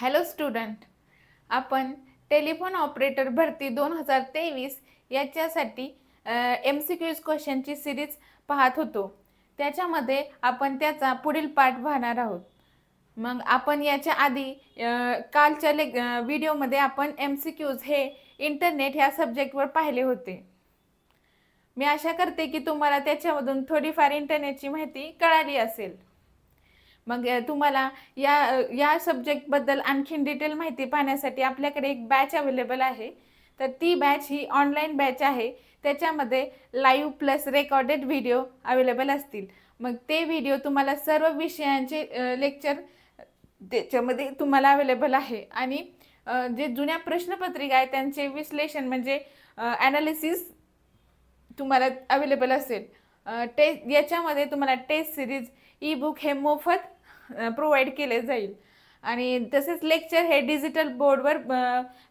hello student आपण telephone operator भरती दोन हजार तेवीस याच्यासाठी एम सी क्यूज क्वेश्चनची सिरीज पाहत होतो त्याच्यामध्ये आपण त्याचा पुढील पाठ पाहणार आहोत मग आपण याच्या आधी कालच्या ले व्हिडिओमध्ये आपण एम सी क्यूज हे इंटरनेट ह्या सब्जेक्टवर पाहिले होते मी आशा करते की तुम्हाला त्याच्यामधून थोडीफार इंटरनेटची माहिती कळाली असेल मग तुम्हाला या या सब्जेक्टबद्दल आणखीन डिटेल माहिती पाहण्यासाठी आपल्याकडे एक बॅच अवेलेबल आहे तर ती बॅच ही ऑनलाईन बॅच आहे त्याच्यामध्ये live plus recorded video available असतील मग ते व्हिडिओ तुम्हाला सर्व विषयांचे लेक्चर त्याच्यामध्ये तुम्हाला अवेलेबल आहे आणि जे जुन्या प्रश्नपत्रिका आहे त्यांचे विश्लेषण म्हणजे ॲनालिसिस तुम्हाला अवेलेबल असेल टेस्ट याच्यामध्ये तुम्हाला टेस्ट सिरीज ई बुक हे मोफत प्रोव्हाइड केले जाईल आणि तसेच लेक्चर हे डिजिटल बोर्डवर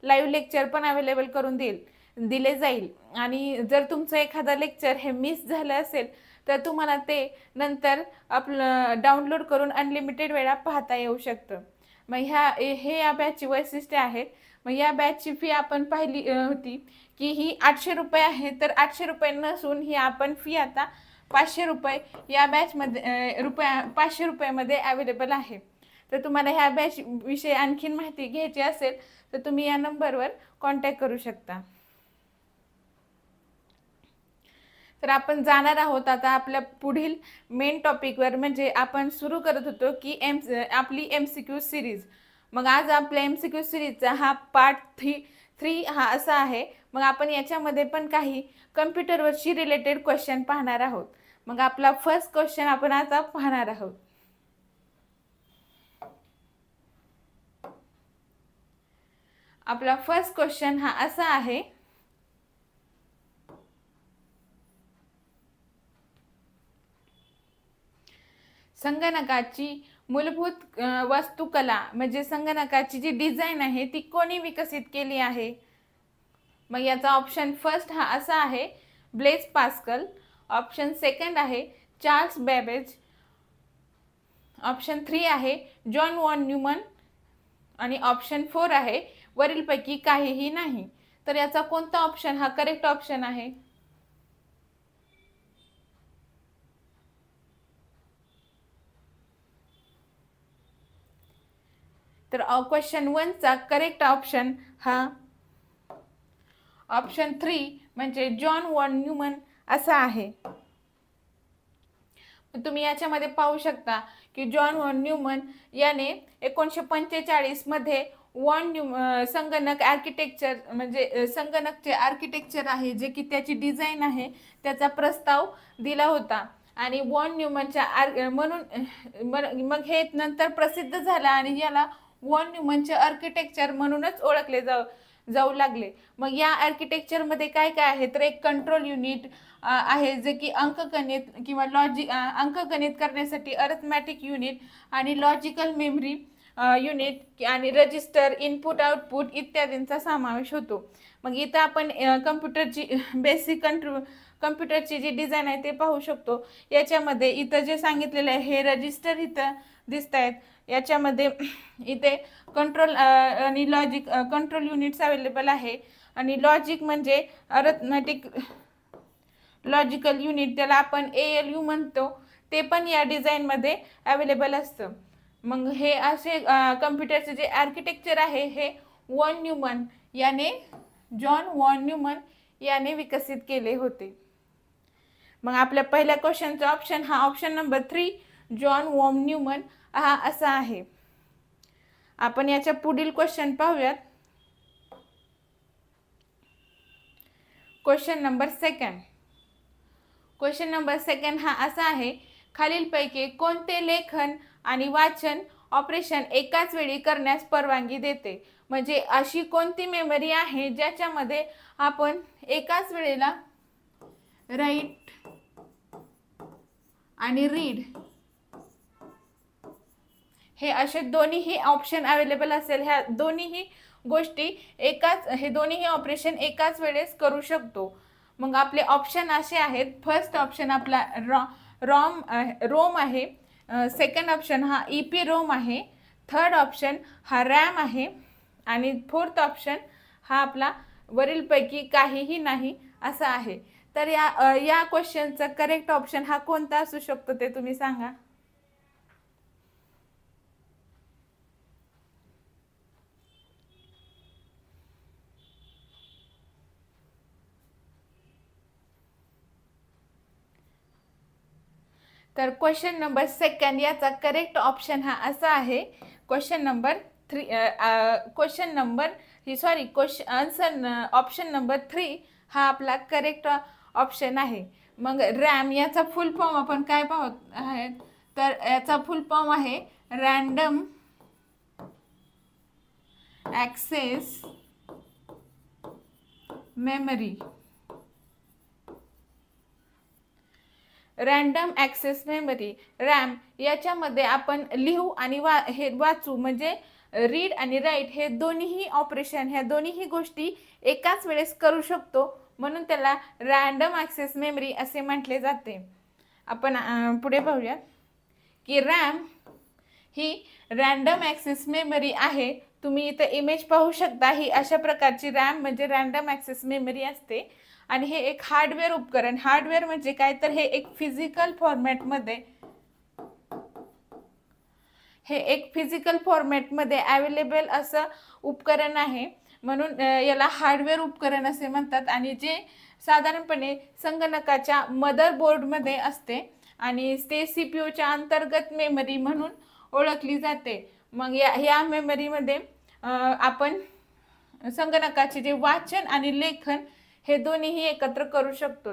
लाईव्ह लेक्चर पण अवेलेबल करून देईल दिले जाईल आणि जर तुमचं एखादा लेक्चर हे मिस झालं असेल तर तुम्हाला ते नंतर आपलं डाउनलोड करून अनलिमिटेड वेळा पाहता येऊ शकतं मग ह्या हे या बॅचची वैशिष्ट्य आहेत मग या बॅचची फी आपण पाहिली होती की ही आठशे रुपये आहे तर आठशे रुपये नसून ही आपण फी आता पाचशे रुपये या बॅचमध्ये रुपया पाचशे रुपयामध्ये अवेलेबल आहे तर तुम्हाला ह्या बॅच विषयी आणखीन माहिती घ्यायची असेल तर तुम्ही या नंबरवर कॉन्टॅक्ट करू शकता तर आपण जाणार आहोत आता आपल्या पुढील मेन टॉपिकवर म्हणजे आपण सुरू करत होतो की एम आपली एम सी क्यू सिरीज मग आज आपल्या एम सी क्यू सिरीजचा हा पार्ट थ्री थ्री हा असा आहे मग आपण याच्यामध्ये पण काही कम्प्युटरवरची रिलेटेड क्वेश्चन पाहणार आहोत मग आपला फर्स्ट क्वेश्चन आपण आता पाहणार आहोत आपला फर्स्ट क्वेश्चन हा असा आहे संगणकाची मूलभूत वास्तुकला म्हणजे संगणकाची जी डिझाईन आहे ती कोणी विकसित केली आहे मग याचा ऑप्शन फर्स्ट हा असा आहे ब्लेज पास्कल ऑप्शन सेकंड आहे चार्ल्स बॅबेज ऑप्शन थ्री आहे जॉन वॉन न्यूमन आणि ऑप्शन फोर आहे वरीलपैकी काहीही नाही तर याचा कोणता ऑप्शन हा करेक्ट ऑप्शन आहे तर क्वेश्चन वनचा करेक्ट ऑप्शन हा ऑप्शन थ्री म्हणजे जॉन वॉन न्यूमन असा आहे तुम्ही याच्यामध्ये पाहू शकता की जॉन वॉन न्यूमन याने एकोणीसशे पंचेचाळीसमध्ये वॉन न्यू संगणक आर्किटेक्चर म्हणजे संगणकचे आर्किटेक्चर आहे जे की त्याची डिझाईन आहे त्याचा प्रस्ताव दिला होता आणि वॉन न्यूमनच्या आर म्हणून मग हे नंतर प्रसिद्ध झाला आणि याला वॉन न्यूमनचे आर्किटेक्चर म्हणूनच ओळखले जाऊ जाऊ लागले मग या आर्किटेक्चरमध्ये काय काय आहे तर एक कंट्रोल युनिट आहे जे की अंकगणित किंवा लॉजिक अंकगणित करण्यासाठी अर्थमॅटिक युनिट आणि लॉजिकल मेमरी युनिट आणि रजिस्टर इनपुट आउटपुट इत्यादींचा समावेश होतो मग इथं आपण कम्प्युटरची बेसिक कंट्रो कम्प्युटरची जी डिझाईन आहे ते पाहू शकतो याच्यामध्ये इथं जे सांगितलेलं आहे हे रजिस्टर इथं दिसत आहेत याच्यामध्ये इथे कंट्रोल आणि लॉजिक कंट्रोल युनिट्स अवेलेबल आहे आणि लॉजिक म्हणजे अरथमॅटिक लॉजिकल युनिट त्याला आपण ए एल यू म्हणतो ते पण या डिझाईनमध्ये अवेलेबल असतं मग हे असे कम्प्युटरचे जे आर्किटेक्चर आहे हे वॉन न्यूमन याने जॉन वॉन न्यूमन याने विकसित केले होते मग आपल्या पहिल्या क्वेश्चनचा ऑप्शन हा option number three John von Neumann हा असा आहे आपण याच्या पुढील क्वेश्चन पाहूयात question number second question number second हा असा आहे खालीलपैकी कोणते लेखन आणि वाचन ऑपरेशन एकाच वेळी करण्यास परवानगी देते म्हणजे अशी कोणती मेमरी आहे ज्याच्यामध्ये आपण एकाच वेळेला राईट आणि रीड हे असे दोन्हीही ऑप्शन अवेलेबल असेल ह्या दोन्हीही गोष्टी एकाच हे दोन्हीही ऑपरेशन एकाच वेळेस करू शकतो मग आपले ऑप्शन असे आहेत फर्स्ट ऑप्शन आपला रॉ रॉम रोम आहे सेकंड ऑप्शन हा ई e पी रोम आहे थर्ड ऑप्शन हा रॅम आहे आणि फोर्थ ऑप्शन हा आपला वरीलपैकी काहीही नाही असा आहे तर या या क्वेश्चनचा करेक्ट ऑप्शन हा कोणता असू शकतो ते तुम्ही सांगा तर क्वेश्चन नंबर सेकंड याचा करेक्ट ऑप्शन हा असा आहे question number three question number ही sorry question answer option number three हा आपला करेक्ट ऑप्शन आहे मग रॅम याचा फुल फॉर्म आपण काय पाहत आहे तर याचा फुल फॉर्म आहे random access memory random access memory RAM याच्यामध्ये आपण लिहू आणि वा हे वाचू म्हणजे रीड आणि राईट हे दोन्हीही ऑपरेशन ह्या दोन्हीही गोष्टी एकाच वेळेस करू शकतो म्हणून त्याला रँडम ॲक्सेस मेमरी असे म्हटले जाते आपण पुढे पाहूया की रॅम ही रँडम ॲक्सेस मेमरी आहे तुम्ही इथं इमेज पाहू शकता ही अशा प्रकारची रॅम म्हणजे रँडम ॲक्सेस मेमरी असते आणि हे एक हार्डवेअर उपकरण हार्डवेअर म्हणजे काय तर हे एक फिजिकल फॉर्मॅटमध्ये हे एक फिजिकल फॉर्मॅटमध्ये अवेलेबल असं उपकरण आहे म्हणून याला हार्डवेअर उपकरण असे म्हणतात आणि जे साधारणपणे संगणकाच्या मदरबोर्डमध्ये असते आणि ते सी पी अंतर्गत मेमरी म्हणून ओळखली जाते मग या ह्या मेमरीमध्ये आपण संगणकाचे जे वाचन आणि लेखन हे दोन्हीही एकत्र करू शकतो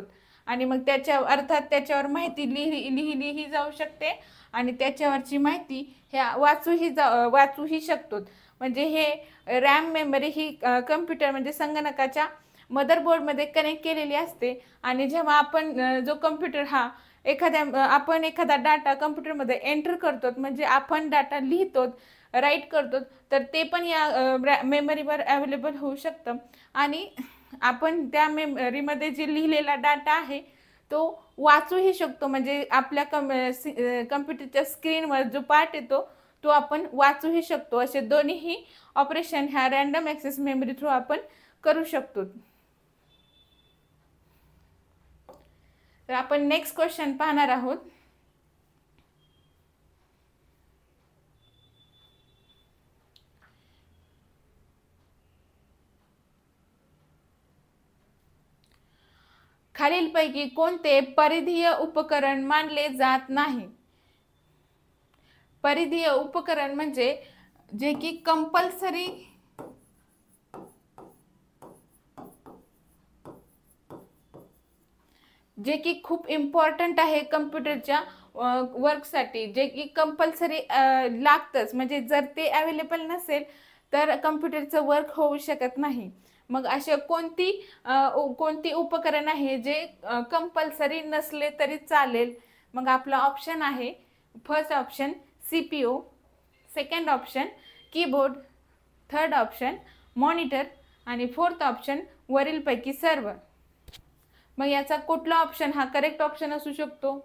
आणि मग त्याच्या अर्थात त्याच्यावर माहिती लिहिली लिहिलीही जाऊ शकते आणि त्याच्यावरची माहिती ह्या वाचूही जा वाचूही शकतो म्हणजे हे रॅम मेमरी ही कम्प्युटर म्हणजे संगणकाच्या मदरबोर्डमध्ये कनेक्ट केलेली असते आणि जेव्हा आपण जो कम्प्युटर हा एखाद्या आपण एखादा डाटा कम्प्युटरमध्ये एंटर करतो म्हणजे आपण डाटा लिहितो राईट करतो तर ते पण या मेमरीवर अवेलेबल होऊ शकतं आणि आपण त्या मेमरीमध्ये जे लिहिलेला डाटा आहे तो वाचूही शकतो म्हणजे आपल्या कम कम्प्युटरच्या स्क्रीनवर जो पार्ट येतो तो आपण वाचूही शकतो असे दोन्हीही ऑपरेशन ह्या रॅन्डम ॲक्सेस मेमरी थ्रू आपण करू शकतो तर आपण नेक्स्ट क्वेश्चन पाहणार आहोत खालीलपैकी कोणते परिधीय उपकरण मानले जात नाही परिधीय उपकरण म्हणजे जे की कंपल्सरी जे की खूप इम्पॉर्टंट आहे कम्प्युटरच्या वर्कसाठी जे की कंपल्सरी लागतच म्हणजे जर ते अवेलेबल नसेल तर कम्प्युटरचं वर्क होऊ शकत नाही मग असे कोणती कोणती उपकरण आहे जे कंपल्सरी नसले तरी चालेल मग आपला ऑप्शन आहे first option C P O second option keyboard third option monitor आणि फोर्थ ऑप्शन वरीलपैकी सर्व मग याचा कुठला ऑप्शन हा करेक्ट ऑप्शन असू शकतो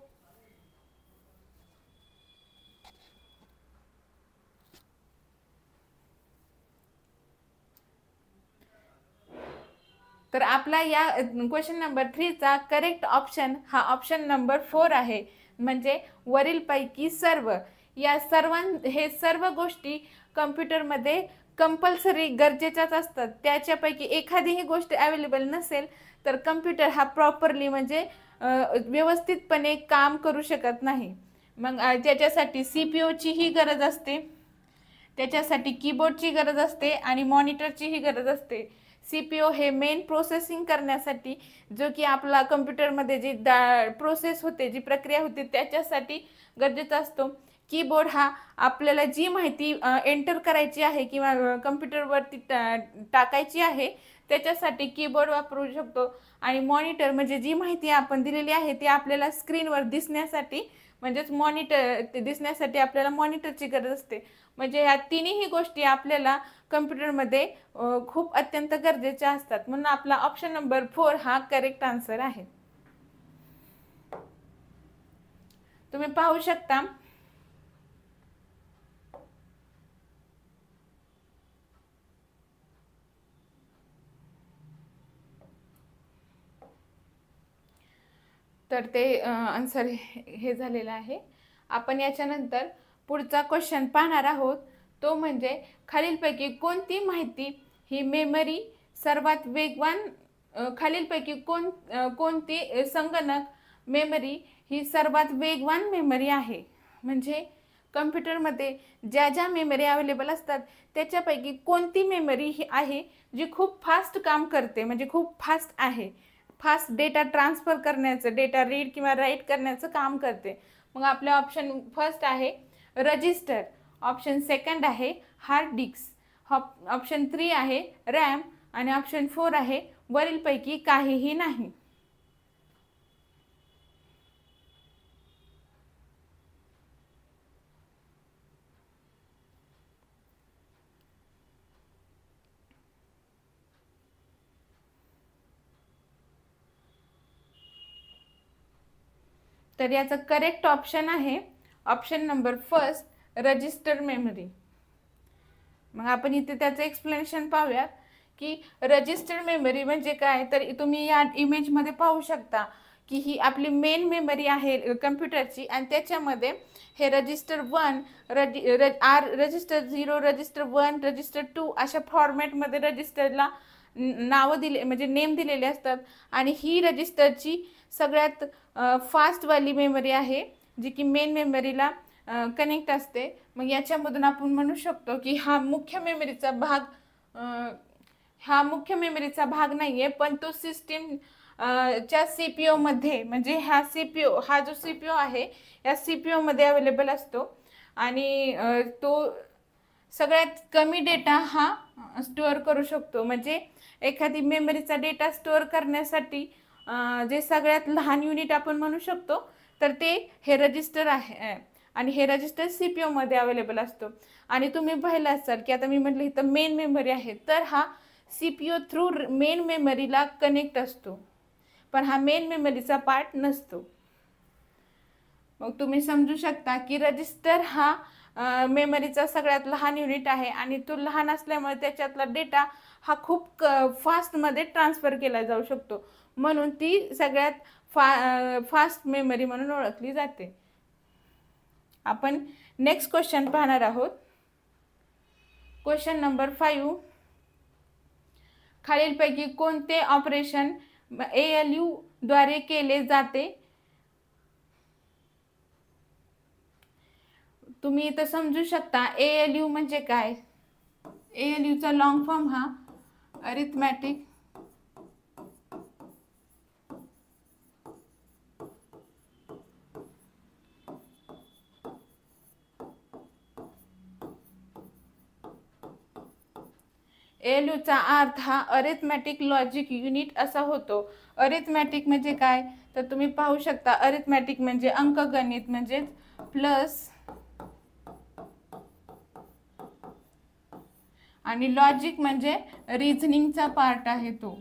तर आपला या क्वेश्चन नंबर थ्रीचा करेक्ट ऑप्शन हा ऑप्शन नंबर फोर आहे म्हणजे वरीलपैकी सर्व या सर्वां हे सर्व गोष्टी कम्प्युटरमध्ये कंपल्सरी गरजेच्याच असतात त्याच्यापैकी एखादीही गोष्ट अवेलेबल नसेल तर कम्प्युटर हा प्रॉपरली म्हणजे व्यवस्थितपणे काम करू शकत नाही मग ज्याच्यासाठी सी पी ओचीही गरज असते त्याच्यासाठी कीबोर्डची गरज असते आणि मॉनिटरचीही गरज असते सी पी ओ हे मेन प्रोसेसिंग करण्यासाठी जो की आपला कम्प्युटरमध्ये जी दा प्रोसेस होते जी प्रक्रिया होते त्याच्यासाठी गरजेचा असतो कीबोर्ड हा आपल्याला जी माहिती एंटर करायची आहे किंवा कम्प्युटरवरती टा टाकायची आहे त्याच्यासाठी कीबोर्ड वापरू शकतो आणि मॉनिटर म्हणजे जी माहिती आपण दिलेली आहे ती आपल्याला स्क्रीनवर दिसण्यासाठी म्हणजेच मॉनिटर दिसण्यासाठी आपल्याला मॉनिटरची गरज असते म्हणजे ह्या तिन्ही गोष्टी आपल्याला कम्प्युटरमध्ये खूप अत्यंत गरजेच्या असतात म्हणून आपला ऑप्शन नंबर फोर हा करेक्ट आन्सर आहे तुम्ही पाहू शकता तर ते आन्सर हे झालेलं आहे आपण याच्यानंतर पुढचा क्वेश्चन पाहणार आहोत तो म्हणजे खालीलपैकी कोणती माहिती ही मेमरी सर्वात वेगवान खालीलपैकी कोण कोणती संगणक मेमरी ही सर्वात वेगवान मेमरी आहे म्हणजे कम्प्युटरमध्ये ज्या ज्या मेमरी अवेलेबल असतात त्याच्यापैकी कोणती मेमरी ही आहे जी खूप फास्ट काम करते म्हणजे खूप फास्ट आहे फास्ट डेटा ट्रान्सफर करण्याचं डेटा रीड किंवा राईट करण्याचं काम करते मग आपलं ऑप्शन फर्स्ट आहे रजिस्टर ऑप्शन सेकंड आहे हार्ड डिस्क ऑप्शन थ्री आहे रॅम आणि ऑप्शन फोर आहे वरीलपैकी काहीही नाही तर याचं करेक्ट ऑप्शन आहे option number first register memory मग आपण इथे त्याचं एक्सप्लेनेशन पाहूयात की रजिस्टर मेमरी म्हणजे काय तर तुम्ही या इमेजमध्ये पाहू शकता की ही आपली मेन मेमरी आहे कम्प्युटरची आणि त्याच्यामध्ये हे रजिस्टर वन रजि R register zero register one register two अशा फॉर्मॅटमध्ये रजिस्टरला नावं दिले म्हणजे नेम दिलेले असतात आणि ही रजिस्टरची सगळ्यात फास्टवाली मेमरी आहे जी की मेन मेमरीला कनेक्ट असते मग याच्यामधून आपण म्हणू शकतो की हा मुख्य मेमरीचा भाग हा मुख्य मेमरीचा भाग नाही आहे पण तो सिस्टीम च्या सी पी ओमध्ये म्हणजे हा सी पी ओ हा जो सी पी ओ आहे या सी पी ओमध्ये अवेलेबल असतो आणि तो सगळ्यात कमी डेटा हा स्टोअर करू शकतो म्हणजे एखादी मेमरीचा डेटा स्टोअर करण्यासाठी जे सगळ्यात लहान युनिट आपण म्हणू शकतो तर ते हे रजिस्टर आहे आणि हे रजिस्टर सी पी ओमध्ये अवेलेबल असतो आणि तुम्ही पाहिलं असाल की आता मी म्हटलं इथं मेन मेमरी आहे तर हा C P O through main मेमरीला कनेक्ट असतो पण हा मेन मेमरीचा पार्ट नसतो मग तुम्ही समजू शकता की रजिस्टर हा मेमरीचा सगळ्यात लहान युनिट आहे आणि तो लहान असल्यामुळे त्याच्यातला डेटा हा खूप क फास्टमध्ये ट्रान्सफर केला जाऊ शकतो म्हणून ती सगळ्यात फा फास्ट मेमरी म्हणून ओळखली जाते आपण नेक्स्ट क्वेश्चन पाहणार आहोत क्वेश्चन नंबर फाईव्ह खालीलपैकी कोणते ऑपरेशन ए एल यूद्वारे केले जाते तुम्ही इथं समजू शकता ए एल यू म्हणजे काय ए एल यूचा लॉंग फॉर्म हा अरिथमॅटिक एलयूचा अर्थ हा अरिथमॅटिक लॉजिक युनिट असा होतो अरिथमॅटिक म्हणजे काय तर तुम्ही पाहू शकता अरिथमॅटिक म्हणजे अंकगणित म्हणजेच प्लस आणि लॉजिक म्हणजे रिझनिंगचा पार्ट आहे तो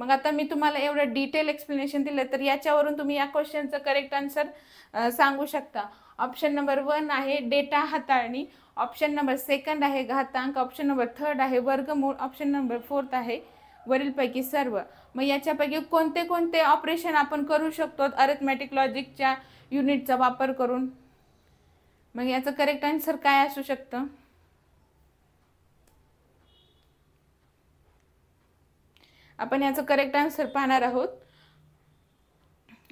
मग आता मी तुम्हाला एवढं डिटेल एक्सप्लेनेशन दिलं तर याच्यावरून तुम्ही या क्वेश्चनचं करेक्ट आन्सर सांगू शकता ऑप्शन नंबर वन आहे डेटा हाताळणी ऑप्शन नंबर सेकंड आहे घातांक ऑप्शन नंबर थर्ड आहे वर्गमूळ ऑप्शन नंबर फोर्थ आहे वरीलपैकी सर्व मग याच्यापैकी कोणते कोणते ऑपरेशन आपण करू शकतो अरेथमॅटिक लॉजिकच्या युनिटचा वापर करून मग याचं करेक्ट आन्सर काय असू शकतं आपण याचं करेक्ट आन्सर पाहणार आहोत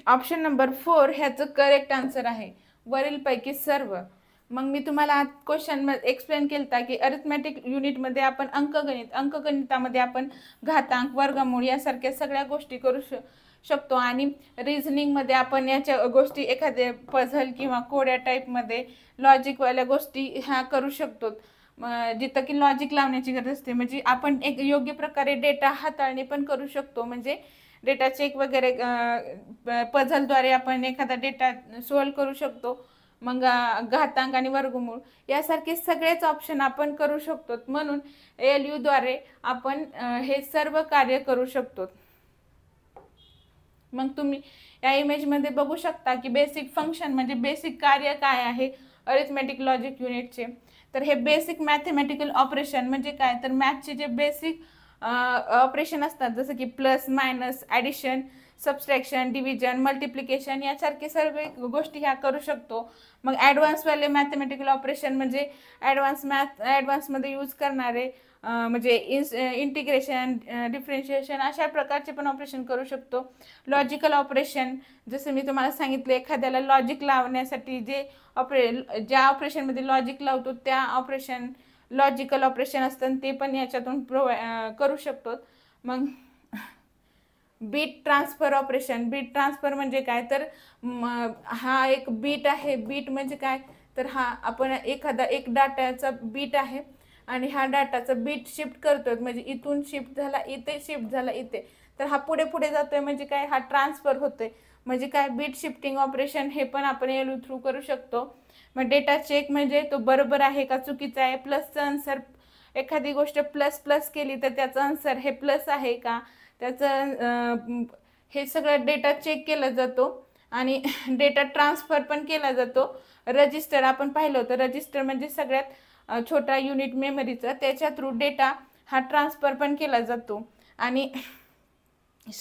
ऑप्शन नंबर फोर ह्याचं करेक्ट आन्सर आहे वरीलपैकी सर्व मग मी तुम्हाला आज क्वेश्चन एक्सप्लेन केलता की अरिथमॅटिक युनिटमध्ये आपण अंकगणित अंकगणितामध्ये आपण घातांक वर्गमूळ यासारख्या सगळ्या गोष्टी करू श शकतो आणि रिझनिंगमध्ये आपण याच्या गोष्टी एखादे पझल किंवा कोड्या टाईपमध्ये लॉजिकवाल्या गोष्टी ह्या करू शकतो जिथं की लॉजिक लावण्याची गरज असते म्हणजे आपण एक योग्य प्रकारे डेटा हाताळणे पण करू शकतो म्हणजे डेटा चेक वगैरे पझलद्वारे आपण एखादा डेटा सोल्व करू शकतो मग घातांक आणि वर्गमूळ यासारखे सगळेच ऑप्शन आपण करू शकतो म्हणून एल यूद्वारे आपण हे सर्व कार्य करू शकतो मग तुम्ही या इमेजमध्ये बघू शकता की बेसिक फंक्शन म्हणजे बेसिक कार्य काय आहे अरिथमेटिक लॉजिक युनिटचे तर हे बेसिक मॅथमॅटिकल ऑपरेशन म्हणजे काय तर मॅथचे जे बेसिक ऑपरेशन असतात जसं की plus minus addition subtraction division multiplication यासारखे सर्व गोष्टी ह्या करू शकतो मग ॲडव्हान्सवाले मॅथमॅटिकल ऑपरेशन म्हणजे ॲडव्हान्स मॅथ ॲडव्हान्समध्ये यूज करणारे म्हणजे इन्स इंटिग्रेशन डिफरेन्शिएशन अशा प्रकारचे पण ऑपरेशन करू शकतो लॉजिकल ऑपरेशन जसं मी तुम्हाला सांगितलं एखाद्याला लॉजिक लावण्यासाठी जे ऑपरे ज्या ऑपरेशनमध्ये लॉजिक लावतो त्या ऑपरेशन लॉजिकल ऑपरेशन असतं ते पण याच्यातून प्रोवाय करू शकतो मग bit transfer operation bit transfer म्हणजे काय तर हा एक बीट आहे बीट म्हणजे काय तर हा आपण एखादा एक डाटाचा बीट आहे आणि हा डाटाचा बीट शिफ्ट करतो म्हणजे इथून शिफ्ट झाला इथे शिफ्ट झाला इथे तर हा पुढे पुढे जातोय म्हणजे काय हा ट्रान्सफर होतोय म्हणजे काय बीट शिफ्टिंग ऑपरेशन हे पण आपण एलू थ्रू करू शकतो मग डेटा चेक म्हणजे तो बरोबर आहे का चुकीचा आहे प्लसचं आन्सर एखादी गोष्ट प्लस प्लस केली तर त्याचं आन्सर हे प्लस आहे का त्याचं हे सगळं डेटा चेक केला जातो आणि डेटा ट्रान्सफर पण केला जातो रजिस्टर आपण पाहिलं होतं रजिस्टर म्हणजे सगळ्यात छोटा युनिट मेमरीचा त्याच्या थ्रू डेटा हा ट्रान्सफर पण केला जातो आणि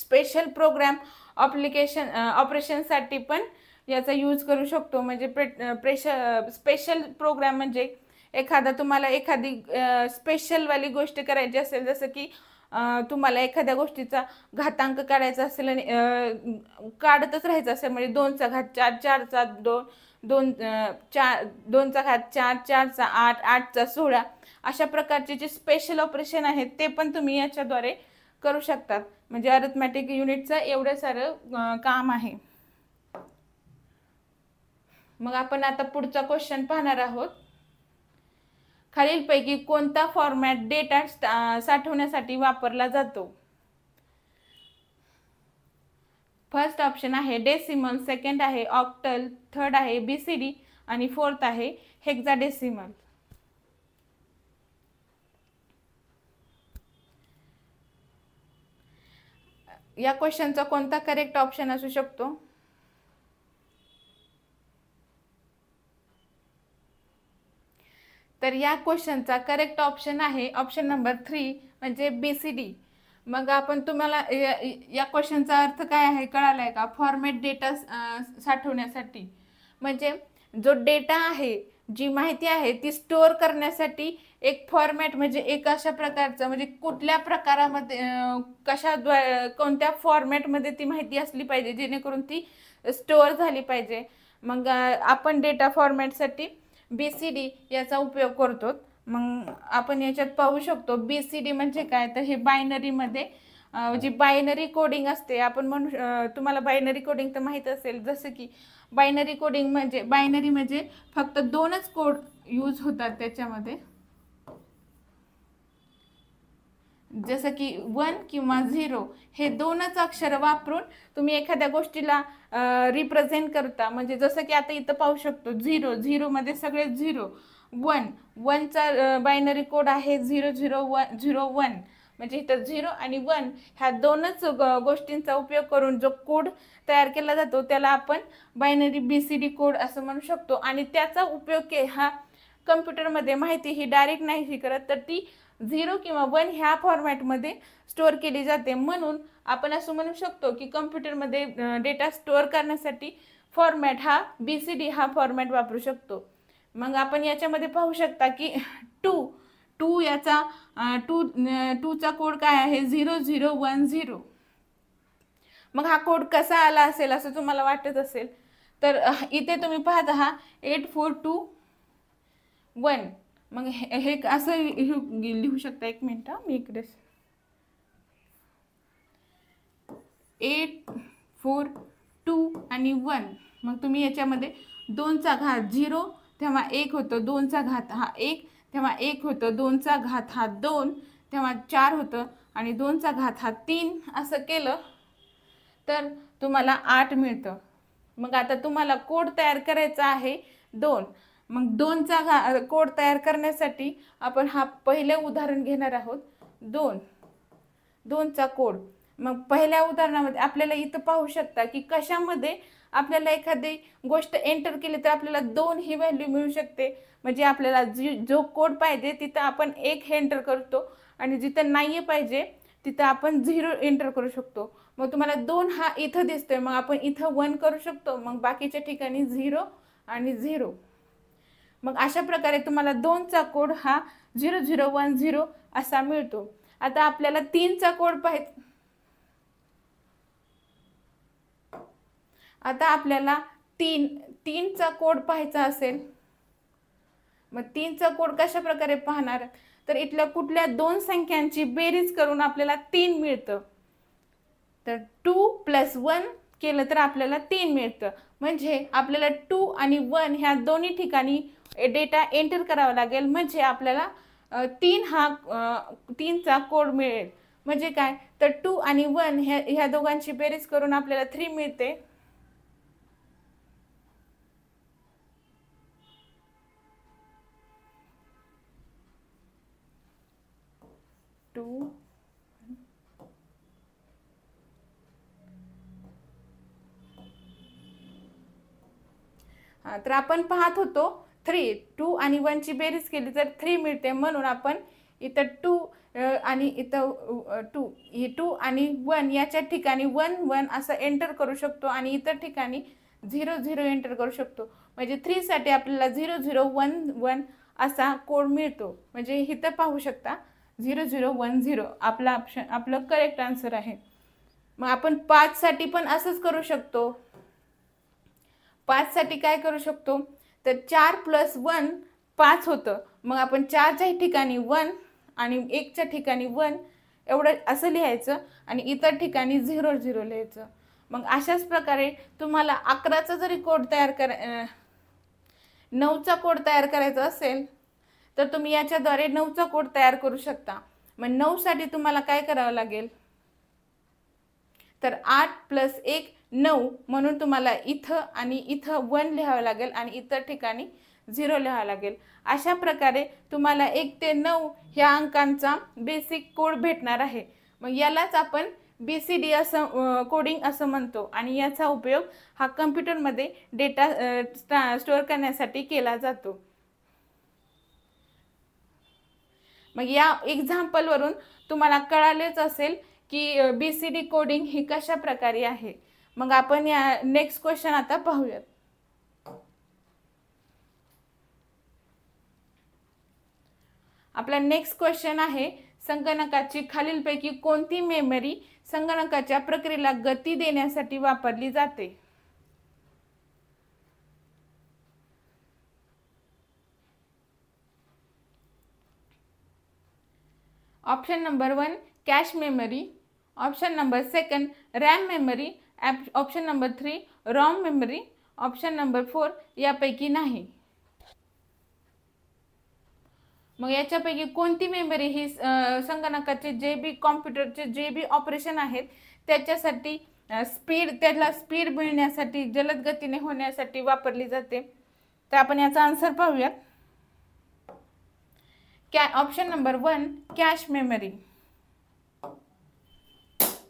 स्पेशल प्रोग्राम ऑप्लिकेशन ऑपरेशनसाठी पण याचा यूज करू शकतो म्हणजे प्रे प्रेश स्पेशल प्रोग्राम म्हणजे एखादा तुम्हाला एखादी स्पेशलवाली गोष्ट करायची असेल जसं की तुम्हाला एखाद्या गोष्टीचा घातांक काढायचा असेल आणि काढतच राहायचं असेल म्हणजे दोनचा घात चार चारचा दोन दोन चार दोनचा घात चार चारचा आठ आठचा सोळा अशा प्रकारचे जे स्पेशल ऑपरेशन आहेत ते पण तुम्ही याच्याद्वारे करू शकतात म्हणजे अरिथमॅटिक युनिटचं एवढं सारं काम आहे मग आपण आता पुढचा क्वेश्चन पाहणार आहोत खालीलपैकी कोणता फॉर्मॅट डेटा साठवण्यासाठी वापरला जातो फर्स्ट ऑप्शन आहे डेसिमल सेकंड आहे ऑक्टल थर्ड आहे बी सी डी आणि फोर्थ आहे हेक्झा डेसिमल या क्वेश्चनचा कोणता करेक्ट ऑप्शन असू शकतो तर या क्वेश्चनचा करेक्ट ऑप्शन आहे ऑप्शन नंबर थ्री म्हणजे बी सी डी मग आपण तुम्हाला या क्वेश्चनचा अर्थ काय आहे कळाला आहे का फॉर्मेट डेटा साठवण्यासाठी म्हणजे जो डेटा आहे जी माहिती आहे ती स्टोअर करण्यासाठी एक फॉर्मॅट म्हणजे एक अशा प्रकारचं म्हणजे कुठल्या प्रकारामध्ये कशा कोणत्या फॉर्मॅटमध्ये ती माहिती असली पाहिजे जेणेकरून ती स्टोअर झाली पाहिजे मग आपण डेटा फॉर्मॅटसाठी बी सी डी याचा उपयोग करतो मग आपण याच्यात पाहू शकतो बी सी डी म्हणजे काय तर हे बायनरीमध्ये जी बायनरी कोडिंग असते आपण म्हणू तुम्हाला बायनरी कोडिंग तर माहीत असेल जसं की बायनरी कोडिंग म्हणजे बायनरी म्हणजे फक्त दोनच कोड यूज होतात त्याच्यामध्ये जसं की वन किंवा झिरो हे दोनच अक्षर वापरून तुम्ही एखाद्या गोष्टीला रिप्रेझेंट करता म्हणजे जसं की आता इथं पाहू शकतो झिरो झिरोमध्ये सगळे झिरो वन वनचा बायनरी कोड आहे zero zero one zero one म्हणजे इथं झिरो आणि वन ह्या दोनच गोष्टींचा उपयोग करून जो कोड तयार केला जातो त्याला आपण binary B C D code असं म्हणू शकतो आणि त्याचा उपयोग के हा कम्प्युटरमध्ये माहिती ही डायरेक्ट नाही ही करत तर ती झिरो किंवा वन ह्या फॉर्मॅटमध्ये स्टोअर केली जाते म्हणून आपण असं म्हणू शकतो की कम्प्युटरमध्ये डेटा स्टोअर करण्यासाठी फॉर्मॅट हा बी सी डी हा फॉर्मॅट वापरू शकतो मग आपण याच्यामध्ये पाहू शकता की टू टू याचा टू टूचा कोड काय आहे झिरो झिरो वन झिरो मग हा कोड कसा आला असेल असं तुम्हाला वाटत असेल तर इथे तुम्ही पाहत हा एट फोर टू वन मग हे हे असं लिहू शकता एक मिनटं मी इकडे एट फोर टू आणि वन मग तुम्ही याच्यामध्ये दोनचा घात झिरो तेव्हा एक होतं दोनचा घात हा एक तेव्हा एक होतं दोनचा घात हा दोन तेव्हा चार होतं आणि दोनचा घात हा तीन असं केलं तर तुम्हाला आठ मिळतं मग आता तुम्हाला कोड तयार करायचा आहे दोन मग दोनचा घा कोड तयार करण्यासाठी आपण हा पहिले उदाहरण घेणार आहोत दोन दोनचा कोड मग पहिल्या उदाहरणामध्ये आपल्याला इथं पाहू शकता की कशामध्ये आपल्याला एखादी गोष्ट एंटर केली तर आपल्याला दोन ही व्हॅल्यू मिळू शकते म्हणजे आपल्याला जी जो कोड पाहिजे तिथं आपण एक हे एंटर करतो आणि जिथं नाही पाहिजे तिथं आपण झिरो एंटर करू शकतो मग तुम्हाला दोन हा इथं दिसतोय मग आपण इथं वन करू शकतो मग बाकीच्या ठिकाणी झिरो आणि झिरो मग अशा प्रकारे तुम्हाला दोनचा कोड हा झिरो झिरो वन झिरो असा मिळतो आता आपल्याला तीनचा कोड पाहिजे आता आपल्याला तीन तीनचा कोड पाहायचा असेल मग तीनचा कोड कशा प्रकारे पाहणार तर इथल्या कुठल्या दोन संख्यांची बेरीज करून आपल्याला तीन मिळतं तर टू प्लस वन केलं तर आपल्याला तीन मिळतं म्हणजे आपल्याला टू आणि वन ह्या दोन्ही ठिकाणी डेटा एंटर करावा लागेल म्हणजे आपल्याला तीन हा तीनचा कोड मिळेल म्हणजे काय तर टू आणि वन ह्या ह्या दोघांची बेरीज करून आपल्याला थ्री मिळते टू तर आपण पाहत होतो थ्री टू आणि वनची बेरीज केली तर थ्री मिळते म्हणून आपण इथं टू आणि इथं टू ही टू आणि वन याच्या ठिकाणी वन वन असं एंटर करू शकतो आणि इतर ठिकाणी झिरो झिरो एंटर करू शकतो म्हणजे थ्रीसाठी आपल्याला झिरो झिरो वन वन असा कोड मिळतो म्हणजे इथं पाहू शकता झिरो झिरो वन झिरो आपला ऑप्शन आपलं करेक्ट आन्सर आहे मग आपण पाचसाठी पण असंच करू शकतो पाचसाठी काय करू शकतो तर चार प्लस वन पाच होतं मग आपण चारच्या ठिकाणी वन आणि एकच्या ठिकाणी वन एवढं असं लिहायचं आणि इतर ठिकाणी झिरो झिरो लिहायचं मग अशाच प्रकारे तुम्हाला अकराचा जरी कोड तयार कर नऊचा कोड तयार करायचा असेल तर तुम्ही याच्याद्वारे नऊचा कोड तयार करू शकता मग नऊसाठी तुम्हाला काय करावं लागेल तर आठ प्लस एक नऊ म्हणून तुम्हाला इथं आणि इथं वन लिहावं लागेल आणि इतर ठिकाणी झिरो लिहावं लागेल अशा प्रकारे तुम्हाला एक ते नऊ ह्या अंकांचा बेसिक कोड भेटणार आहे मग यालाच आपण बी सी डी असं कोडिंग असं म्हणतो आणि याचा उपयोग हा कम्प्युटरमध्ये डेटा स्टोअर करण्यासाठी केला जातो मग या एक्झाम्पलवरून तुम्हाला कळालेच असेल की बी सी डी कोडिंग ही कशा प्रकारे आहे मग आपण या नेक्स्ट क्वेश्चन आता पाहूयात आपला नेक्स्ट क्वेश्चन आहे संगणकाची खालीलपैकी कोणती मेमरी संगणकाच्या प्रक्रियेला गती देण्यासाठी वापरली जाते option number one cache memory option number second RAM memory option number three ROM memory option number four यापैकी नाही मग याच्यापैकी कोणती मेमरी ही संगणकाचे जे बी कॉम्प्युटरचे जे बी ऑपरेशन आहेत त्याच्यासाठी स्पीड त्याला स्पीड मिळण्यासाठी जलद गतीने होण्यासाठी वापरली जाते तर आपण याचा आन्सर पाहूयात कॅ option number one cache memory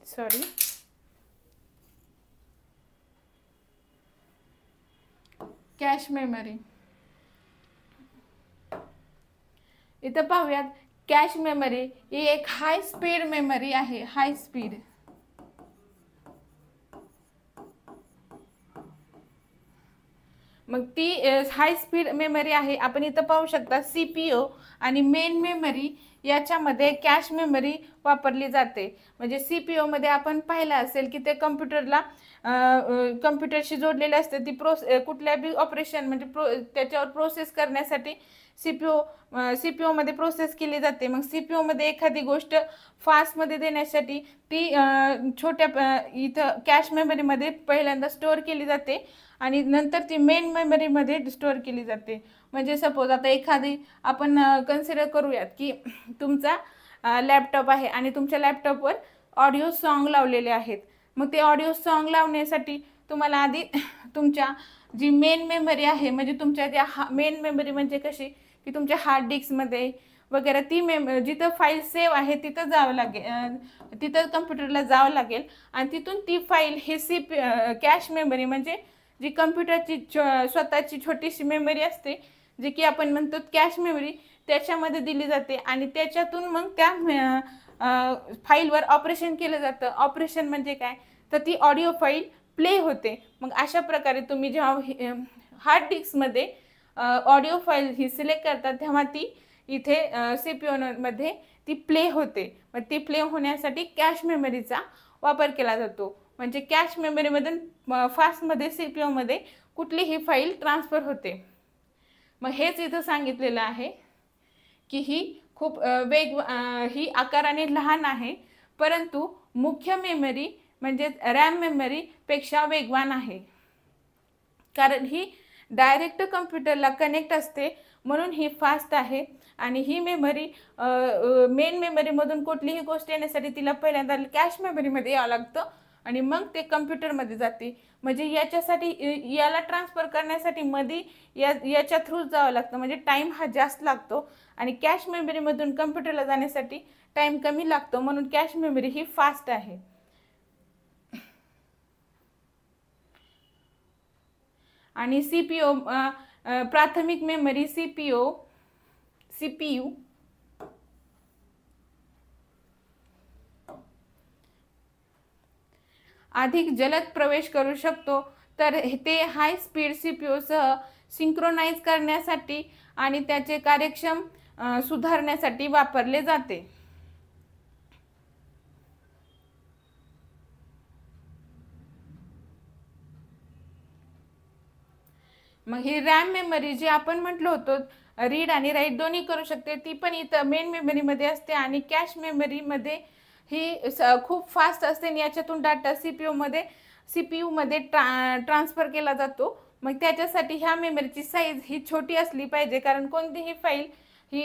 sorry cache memory इथं पाहूयात कॅश मेमरी ही एक हाय स्पीड मेमरी आहे हाय स्पीड मग ती हाय स्पीड मेमरी आहे आपण इथं पाहू शकता सी पी ओ आणि मेन मेमरी याच्यामध्ये कॅश मेमरी वापरली जाते म्हणजे सी पी ओमध्ये आपण पाहिलं असेल की ते कम्प्युटरला कम्प्युटरशी जोडलेले असते ती प्रोसे कुठल्या बी ऑपरेशन म्हणजे प्रो त्याच्यावर प्रोसेस करण्यासाठी C P O C P ओमध्ये प्रोसेस केली जाते मग सी पी ओमध्ये एखादी गोष्ट फास्टमध्ये देण्यासाठी ती छोट्या इथं कॅश मेमरीमध्ये पहिल्यांदा स्टोअर केली जाते आणि नंतर ती मेन मेमरीमध्ये स्टोअर केली जाते म्हणजे सपोज आता एखादी आपण कन्सिडर करूयात की तुमचा लॅपटॉप आहे आणि तुमच्या लॅपटॉपवर ऑडिओ सॉन्ग लावलेले आहेत मग ते ऑडिओ सॉन्ग लावण्यासाठी तुम्हाला आधी तुमच्या जी मेन मेमरी आहे म्हणजे तुमच्या ज्या हा मेन मेमरी म्हणजे कशी की तुमच्या हार्ड डिस्कमध्ये वगैरे ती मेम जिथं फाईल सेव्ह आहे तिथं जावं लागेल तिथं कम्प्युटरला जावं लागेल आणि तिथून ती फाईल हे सी पी कॅश मेमरी म्हणजे जी कम्प्युटरची छो स्वतःची छोटीशी मेमरी असते जी की आपण म्हणतो कॅश मेमरी त्याच्यामध्ये दिली जाते आणि त्याच्यातून मग त्या फाईलवर ऑपरेशन केलं जातं ऑपरेशन म्हणजे काय तर ती ऑडिओ फाईल प्ले होते मग अशा प्रकारे तुम्ही जेव्हा हार्ड डिस्कमध्ये ऑडिओ फाईल ही सिलेक्ट करतात तेव्हा ती इथे सी पी ओनमध्ये ती प्ले होते मग ती प्ले होण्यासाठी कॅश मेमरीचा वापर केला जातो म्हणजे कॅश मेमरीमधून फास्टमध्ये सी पी ओमध्ये कुठलीही फाईल ट्रान्सफर होते मग हेच इथं सांगितलेलं आहे की ही खूप वेग ही आकाराने लहान आहे परंतु मुख्य मेमरी म्हणजेच रॅम मेमरीपेक्षा वेगवान आहे कारण ही डायरेक्ट कम्प्युटरला कनेक्ट असते म्हणून ही फास्ट आहे आणि ही मेमरी मेन मेमरीमधून कुठलीही गोष्ट येण्यासाठी तिला पहिल्यांदा कॅश मेमरीमध्ये यावं लागतं आणि मग ते कम्प्युटरमध्ये जाते म्हणजे याच्यासाठी याला ट्रान्सफर करण्यासाठी मध्ये या याच्या थ्रू जावं लागतं म्हणजे टाईम हा जास्त लागतो आणि कॅश मेमरीमधून कम्प्युटरला जाण्यासाठी टाईम कमी लागतो म्हणून कॅश मेमरी ही फास्ट आहे आणि सी पी ओ प्राथमिक memory C P O C P U अधिक जलद प्रवेश करू शकतो तर ते हाय स्पीड सी पी ओसह सिंक्रोनाइज करण्यासाठी आणि त्याचे कार्यक्षम सुधारण्यासाठी वापरले जाते मग ही रॅम मेमरी जी आपण म्हटलो होतो रीड आणि राईट दोन्ही करू शकते ती पण इथं मेन मेमरीमध्ये असते आणि कॅश मेमरीमध्ये ही खूप फास्ट असते आणि याच्यातून डाटा सी पी यूमध्ये सी पी यूमध्ये ट्रा ट्रान्सफर केला जातो मग त्याच्यासाठी ह्या मेमरीची साईज ही छोटी असली पाहिजे कारण कोणतीही फाईल ही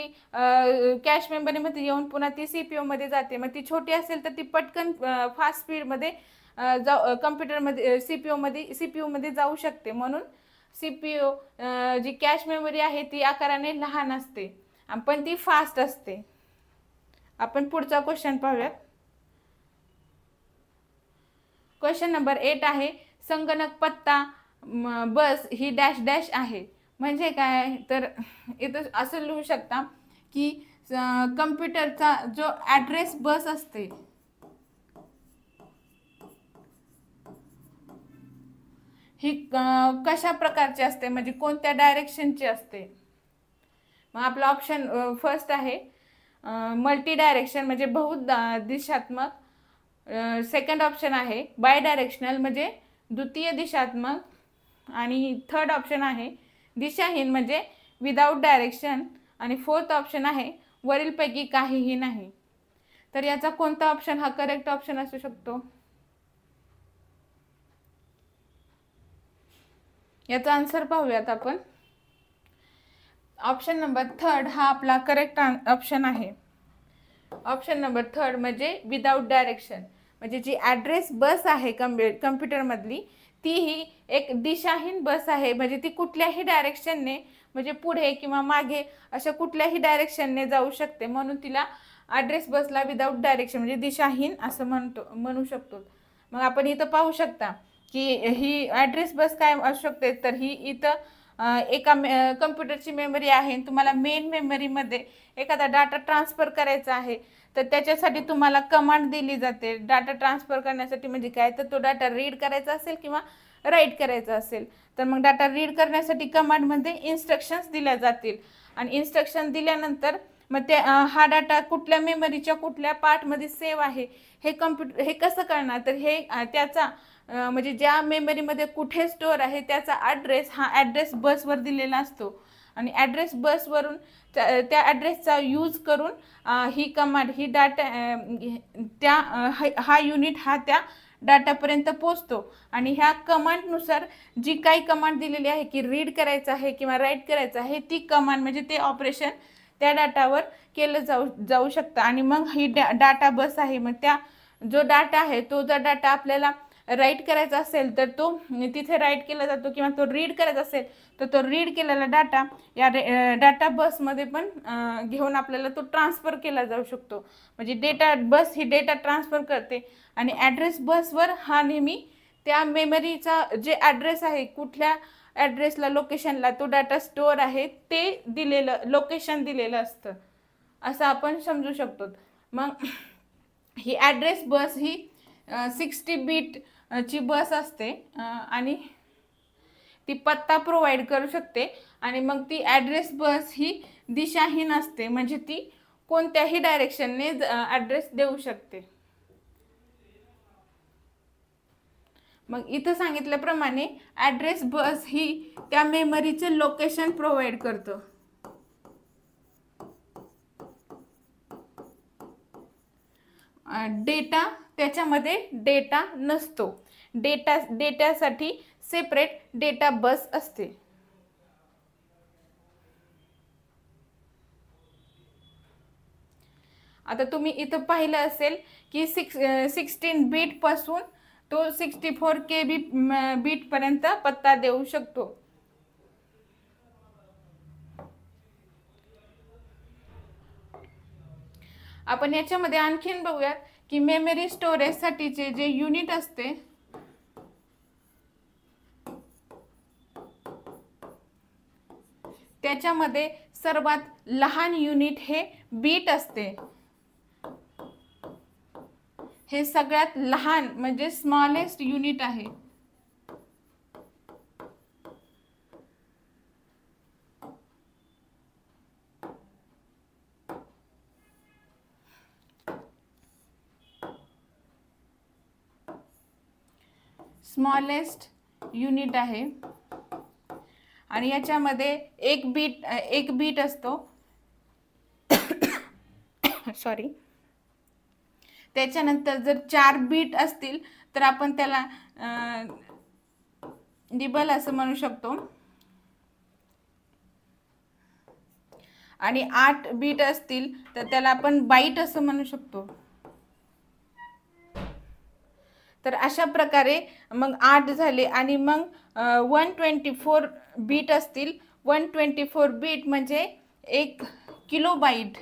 कॅश मेमरीमध्ये येऊन पुन्हा ती सी पी यूमध्ये जाते मग ती छोटी असेल तर ती पटकन फास्ट स्पीडमध्ये जाऊ कम्प्युटरमध्ये सी पी यूमध्ये सी पी यूमध्ये जाऊ शकते म्हणून सीपीयू जी कॅश मेमरी आहे ती आकाराने लहान असते पण ती फास्ट असते आपण पुढचा क्वेश्चन पाहूयात क्वेश्चन नंबर एट आहे संगणक पत्ता बस ही डॅश डॅश आहे म्हणजे काय तर इथं असं लिहू शकता की कम्प्युटरचा जो ॲड्रेस बस असते ही कशा प्रकारची असते म्हणजे कोणत्या डायरेक्शनची असते मग आपलं ऑप्शन फर्स्ट आहे मल्टी डायरेक्शन म्हणजे बहु दिशात्मक सेकंड ऑप्शन आहे बाय डायरेक्शनल म्हणजे द्वितीय दिशात्मक आणि थर्ड ऑप्शन आहे दिशाहीन म्हणजे विदाऊट डायरेक्शन आणि फोर्थ ऑप्शन आहे वरीलपैकी काहीही नाही तर याचा कोणता ऑप्शन हा करेक्ट ऑप्शन असू शकतो याचा आन्सर पाहूयात आपण ऑप्शन नंबर थर्ड हा आपला करेक्ट ऑप्शन आहे ऑप्शन नंबर थर्ड म्हणजे विदाऊट डायरेक्शन म्हणजे जी ॲड्रेस बस आहे कम्प्यु कम्प्युटरमधली ती ही एक दिशाहीन बस आहे म्हणजे ती कुठल्याही डायरेक्शनने म्हणजे पुढे किंवा मागे अशा कुठल्याही डायरेक्शनने जाऊ शकते म्हणून तिला ॲड्रेस बसला विदाऊट डायरेक्शन म्हणजे दिशाहीन असं म्हणतो म्हणू शकतो मग आपण इथं पाहू शकता की ही ॲड्रेस बस काय असू शकते तर ही इथं एका मे कम्प्युटरची मेमरी आहे तुम्हाला मेन मेमरीमध्ये एखादा डाटा ट्रान्सफर करायचा आहे तर त्याच्यासाठी तुम्हाला कमांड दिली जाते डाटा ट्रान्सफर करण्यासाठी म्हणजे काय तर तो डाटा रीड करायचा असेल किंवा राईट करायचा असेल तर मग डाटा रीड करण्यासाठी कमांडमध्ये इन्स्ट्रक्शन्स दिल्या जातील आणि इन्स्ट्रक्शन दिल्यानंतर मग ते हा डाटा कुठल्या मेमरीच्या कुठल्या पार्टमध्ये सेव्ह आहे हे कम्प्युटर हे कसं करणार तर हे त्याचा म्हणजे ज्या मेमरीमध्ये कुठे स्टोअर आहे त्याचा ॲड्रेस हा ॲड्रेस बसवर दिलेला असतो आणि ॲड्रेस बसवरून त्या ॲड्रेसचा यूज करून ही कमांड ही डाटा त्या हा युनिट हा त्या डाटापर्यंत पोचतो आणि ह्या कमांडनुसार जी काही कमांड दिलेली आहे की रीड करायचं आहे किंवा राईट करायचं आहे ती कमांड म्हणजे ते ऑपरेशन त्या डाटावर केलं जाऊ जाऊ शकतं आणि मग ही डा डाटा बस आहे मग त्या जो डाटा आहे तो जर डाटा आपल्याला राईट करायचा असेल तर तो तिथे राईट केला जातो किंवा तो रीड करायचा असेल तर तो रीड केलेला डाटा या डाटा बसमध्ये पण घेऊन आपल्याला तो ट्रान्सफर केला जाऊ शकतो म्हणजे डेटा बस ही डेटा ट्रान्सफर करते आणि ॲड्रेस बसवर हा नेहमी त्या मेमरीचा जे ॲड्रेस आहे कुठल्या ॲड्रेसला लोकेशनला तो डाटा स्टोअर आहे ते दिलेलं लोकेशन दिलेलं असतं असं आपण समजू शकतो मग ही ॲड्रेस बस ही सिक्स्टी बीट ची बस असते आणि ती पत्ता प्रोव्हाइड करू शकते आणि मग ती ॲड्रेस बस ही दिशाहीन असते म्हणजे ती कोणत्याही डायरेक्शनने ॲड्रेस देऊ शकते मग इथं सांगितल्याप्रमाणे ॲड्रेस बस ही त्या मेमरीचे लोकेशन प्रोव्हाइड करतो डेटा त्याच्यामध्ये डेटा नसतो डेटा डेटासाठी सेपरेट डेटा बस असते आता तुम्ही इथं पाहिलं असेल की सिक्स सिक्स्टीन पासून तो सिक्स्टी फोर के बी पर्यंत पत्ता देऊ शकतो आपण याच्यामध्ये आणखीन बघूयात की मेमरी स्टोरेजसाठीचे जे युनिट असते त्याच्यामध्ये सर्वात लहान युनिट हे बीट असते हे सगळ्यात लहान म्हणजे स्मॉलेस्ट युनिट आहे स्मॉलेस्ट युनिट आहे आणि याच्यामध्ये एक बीट एक बीट असतो सॉरी त्याच्यानंतर जर चार बीट असतील तर आपण त्याला डिबल असं म्हणू शकतो आणि आठ बीट असतील तर त्याला आपण बाईट असं म्हणू शकतो तर अशा प्रकारे मग आठ झाले आणि मग वन ट्वेंटी फोर बीट असतील वन ट्वेंटी फोर बीट म्हणजे एक किलो बाईट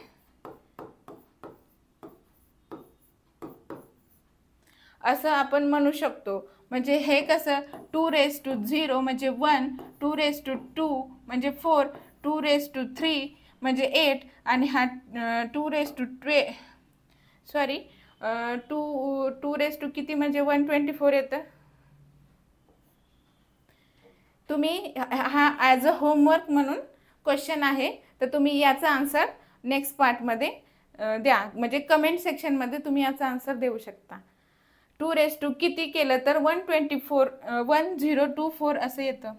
असं आपण म्हणू शकतो म्हणजे हे कसं टू रेस टू झिरो म्हणजे one two raise to two म्हणजे four two raise to three म्हणजे एट आणि हा टू रेस टू ट्वे sorry two two raise to किती म्हणजे वन ट्वेंटी फोर येतं तुम्ही हा ॲज अ होमवर्क म्हणून क्वेश्चन आहे तर तुम्ही याचा आन्सर नेक्स्ट पार्टमध्ये द्या म्हणजे कमेंट सेक्शनमध्ये तुम्ही याचा आन्सर देऊ शकता टू रेस टू किती केलं तर one twenty four one zero two four असं येतं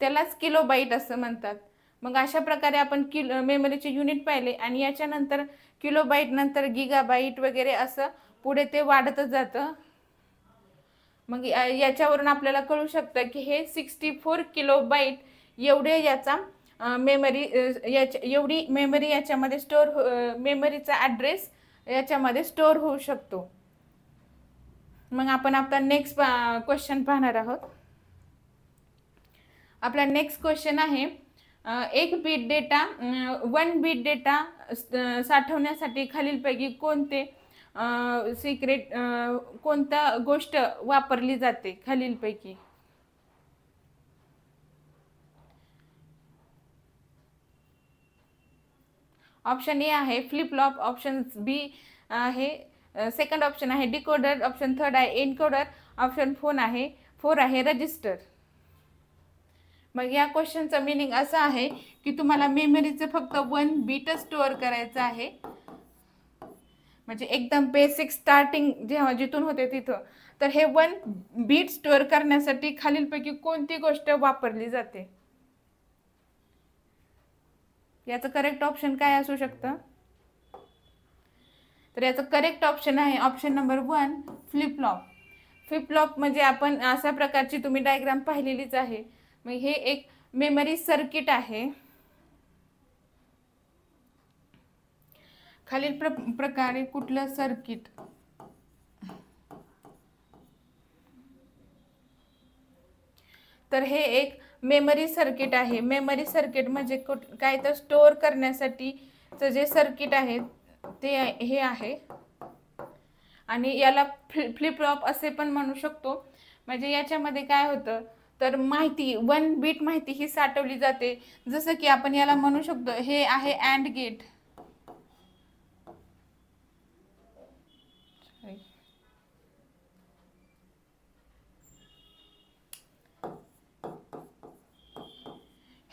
त्यालाच किलो बाईट असं म्हणतात मग अशा प्रकारे आपण किलो मेमरीचे युनिट पाहिले आणि याच्यानंतर बाईट नंतर बाईट वगैरे असं पुढे ते वाढतच जातं मग याच्यावरून आपल्याला कळू शकतं की हे सिक्स्टी फोर बाईट एवढे याचा मेमरी याच्या एवढी मेमरी याच्यामध्ये स्टोअर हो मेमरीचा ॲड्रेस याच्यामध्ये स्टोअर होऊ शकतो मग आपण आपला नेक्स्ट क्वेश्चन पाहणार आहोत आपला नेक्स्ट क्वेश्चन आहे एक bit data one bit data साठवण्यासाठी खालीलपैकी कोणते सिक्रेट कोणता गोष्ट वापरली जाते खालीलपैकी ऑप्शन ए आहे फ्लिपलॉप ऑप्शन बी आहे सेकंड ऑप्शन आहे डिकोडर ऑप्शन थर्ड आहे एनकोडर ऑप्शन फोन आहे फोर आहे रजिस्टर मग या क्वेश्चनचं मिनिंग असं आहे की तुम्हाला मेमरीचं फक्त वन बीट स्टोअर करायचं आहे म्हणजे एकदम बेसिक स्टार्टिंग जेव्हा जिथून होते तिथं तर हे वन बीट स्टोअर करण्यासाठी खालीलपैकी कोणती गोष्ट वापरली जाते याचं करेक्ट ऑप्शन काय असू शकतं तर याचं करेक्ट ऑप्शन आहे option number one flip flop flip flop म्हणजे आपण अशा प्रकारची तुम्ही डायग्राम पाहिलेलीच आहे मग हे एक मेमरी सर्किट आहे खालील प्र प्रकारे कुठलं सर्किट तर हे एक मेमरी सर्किट आहे मेमरी सर्किट म्हणजे काय तर स्टोअर करण्यासाठीचं जे सर्किट आहे ते हे आहे आणि याला फ्लि फ्लिपलॉप असे पण म्हणू शकतो म्हणजे याच्यामध्ये काय होतं तर माहिती वन बीट माहिती ही साठवली जाते जसं की आपण याला म्हणू शकतो हे आहे अँड गेट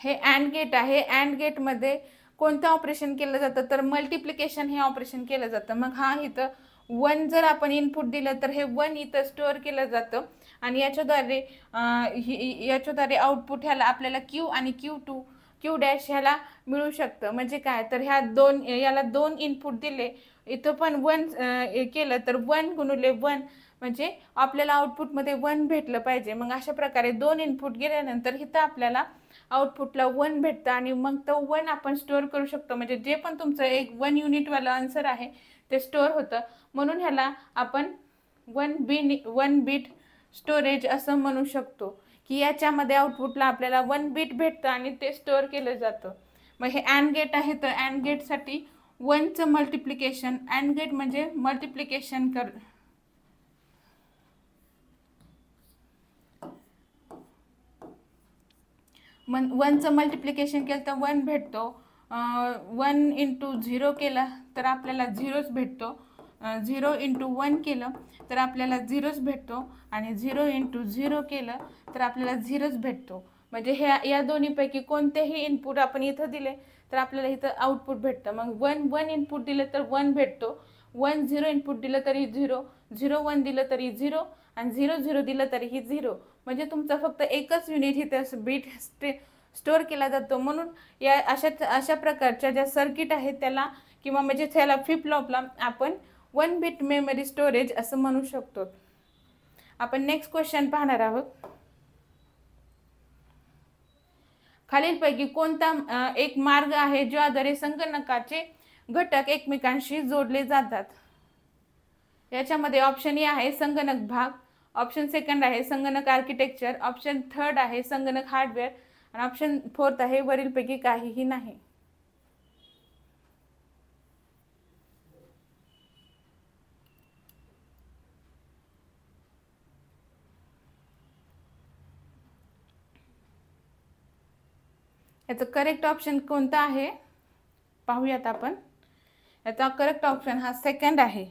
हे अँड गेट आहे अँड गेटमध्ये कोणतं ऑपरेशन केलं जातं तर मल्टिप्लिकेशन हे ऑपरेशन केलं जातं मग हा इथं वन जर आपण इनपुट दिलं तर हे वन इथं स्टोअर केलं जातं आणि याच्याद्वारे याच्याद्वारे आउटपुट ह्याला आपल्याला क्यू आणि क्यू टू क्यू डॅश ह्याला मिळू शकतं म्हणजे काय तर ह्या दोन याला दोन इनपुट दिले इथं पण वन केलं तर वन गुणुले वन म्हणजे आपल्याला आउटपुटमध्ये वन भेटलं पाहिजे मग अशा प्रकारे दोन इनपुट गेल्यानंतर इथं आपल्याला आउटपुटला वन भेटतं आणि मग तो वन आपण स्टोअर करू शकतो म्हणजे जे पण तुमचं एक वन युनिटवालं आन्सर आहे ते स्टोअर होतं म्हणून ह्याला आपण one B one bit storage असं म्हणू शकतो की याच्यामध्ये आउटपुटला आपल्याला वन बीट भेटतं आणि ते स्टोअर केलं जातं मग हे अँड गेट आहे तर अँड गेटसाठी वनचं मल्टिप्लिकेशन अँड गेट म्हणजे मल्टिप्लिकेशन कर वनचं मल्टिप्लिकेशन केलं तर वन भेटतो वन इंटू झिरो केलं तर आपल्याला झिरोच भेटतो झिरो इंटू वन केलं तर आपल्याला झिरोच भेटतो आणि झिरो इंटू झिरो केलं तर आपल्याला झिरोच भेटतो म्हणजे ह्या या दोन्हीपैकी कोणतेही इनपुट आपण इथं दिले तर आपल्याला इथं आउटपुट भेटतं मग वन वन इनपुट दिलं तर वन भेटतो वन झिरो इनपुट दिलं तरी झिरो झिरो वन दिलं तरी झिरो आणि झिरो झिरो दिलं तरीही झिरो म्हणजे तुमचं फक्त एकच युनिट इथं बीट स्टे स्टोअर केला जातो म्हणून या अशा अशा प्रकारच्या ज्या सर्किट आहेत त्याला किंवा म्हणजे त्याला फ्लिपलॉपला आपण वन बिट मेमरी स्टोरेज असं म्हणू शकतो आपण नेक्स्ट क्वेश्चन पाहणार आहोत खालीलपैकी कोणता एक मार्ग आहे ज्याद्वारे संगणकाचे घटक एकमेकांशी जोडले जातात याच्यामध्ये ऑप्शन ए आहे संगणक भाग ऑप्शन सेकंड आहे संगणक आर्किटेक्चर ऑप्शन थर्ड आहे संगणक हार्डवेअर आणि ऑप्शन फोर्थ आहे वरीलपैकी काहीही नाही याचं करेक्ट ऑप्शन कोणता आहे पाहूयात आपण याचा करेक्ट ऑप्शन हा सेकंड आहे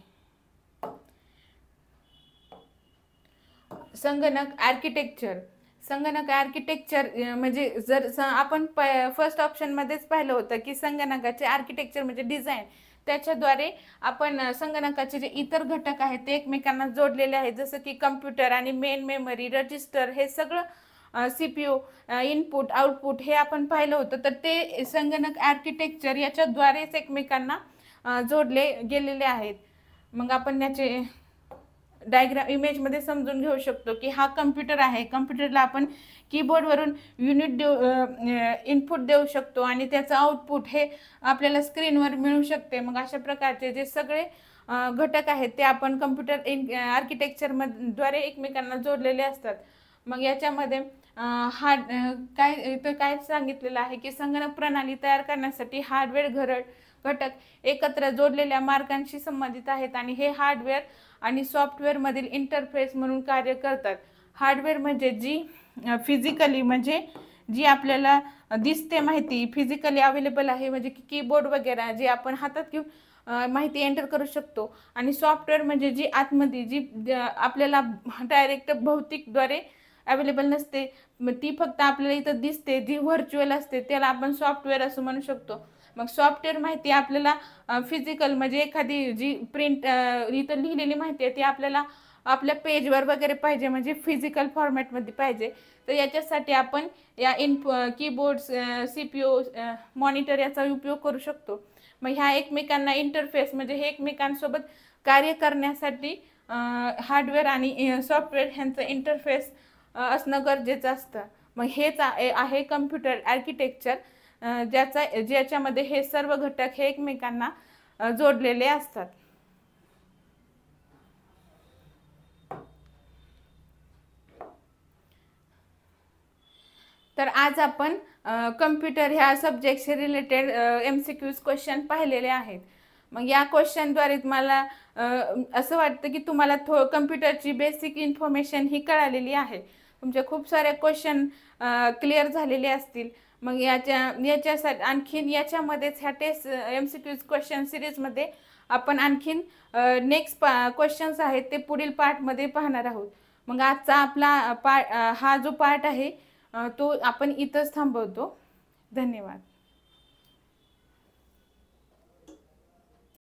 संगणक आर्किटेक्चर संगणक आर्किटेक्चर म्हणजे जर आपण प फर्स्ट ऑप्शनमध्येच पाहिलं होतं की संगणकाचे आर्किटेक्चर म्हणजे डिझाईन त्याच्याद्वारे आपण संगणकाचे जे इतर घटक आहेत ते एकमेकांना जोडलेले आहेत जसं की कम्प्युटर आणि मेन मेमरी रजिस्टर हे सगळं C P U input output हे आपण पाहिलं होतं तर ते संगणक आर्किटेक्चर याच्याद्वारेच एकमेकांना जोडले गेलेले आहेत मग आपण याचे डायग्राम इमेजमध्ये समजून घेऊ शकतो की हा कम्प्युटर आहे कम्प्युटरला आपण कीबोर्डवरून युनिट देऊ इनपुट देऊ शकतो आणि त्याचं आउटपुट हे आपल्याला स्क्रीनवर मिळू शकते मग अशा प्रकारचे जे सगळे घटक आहेत ते आपण कम्प्युटर इन आर्किटेक्चरमद्वारे एकमेकांना जोडलेले असतात मग याच्यामध्ये हा काय इथं काय सांगितलेलं आहे की संगणक प्रणाली तयार करण्यासाठी हार्डवेअर घरड घटक एकत्र जोडलेल्या मार्गांशी संबंधित आहेत आणि हे हार्डवेअर आणि सॉफ्टवेअरमधील इंटरफेस म्हणून कार्य करतात हार्डवेअर म्हणजे जी फिजिकली म्हणजे जी आपल्याला दिसते माहिती फिजिकली अवेलेबल आहे म्हणजे की कीबोर्ड वगैरे जे आपण हातात घेऊन माहिती एंटर करू शकतो आणि सॉफ्टवेअर म्हणजे जी आतमध्ये जी आपल्याला डायरेक्ट भौतिकद्वारे अवेलेबल नसते ती फक्त आपल्याला इथं दिसते जी व्हर्च्युअल असते त्याला आपण सॉफ्टवेअर असं म्हणू शकतो मग सॉफ्टवेअर माहिती आपल्याला फिजिकल म्हणजे एखादी जी प्रिंट इथं लिहिलेली माहिती आहे ती आपल्याला आपल्या पेजवर वगैरे पाहिजे म्हणजे फिजिकल फॉर्मॅटमध्ये पाहिजे तर याच्यासाठी आपण या in keyboards C P O monitor याचा उपयोग करू शकतो मग ह्या एकमेकांना इंटरफेस म्हणजे हे एकमेकांसोबत कार्य करण्यासाठी हार्डवेअर आणि सॉफ्टवेअर ह्यांचं इंटरफेस असणं गरजेचं असतं मग हेच आहे कम्प्युटर आर्किटेक्चर ज्याचा ज्याच्यामध्ये हे सर्व घटक हे एकमेकांना जोडलेले असतात तर आज आपण कम्प्युटर ह्या सब्जेक्टशी related M C Qs question पाहिलेले आहेत मग या क्वेश्चनद्वारे तुम्हाला असं वाटतं की तुम्हाला थो कम्प्युटरची बेसिक इन्फॉर्मेशन ही कळालेली आहे तुमचे खूप सारे क्वेश्चन क्लिअर झालेले असतील मग याच्या याच्यासाठी आणखीन याच्यामध्येच ह्या test M C Qs question सिरीजमध्ये आपण आणखीन नेक्स्ट पा क्वेश्चन्स आहेत ते पुढील पार्टमध्ये पाहणार आहोत मग आजचा आपला पा हा जो पार्ट आहे तो आपण इथंच थांबवतो धन्यवाद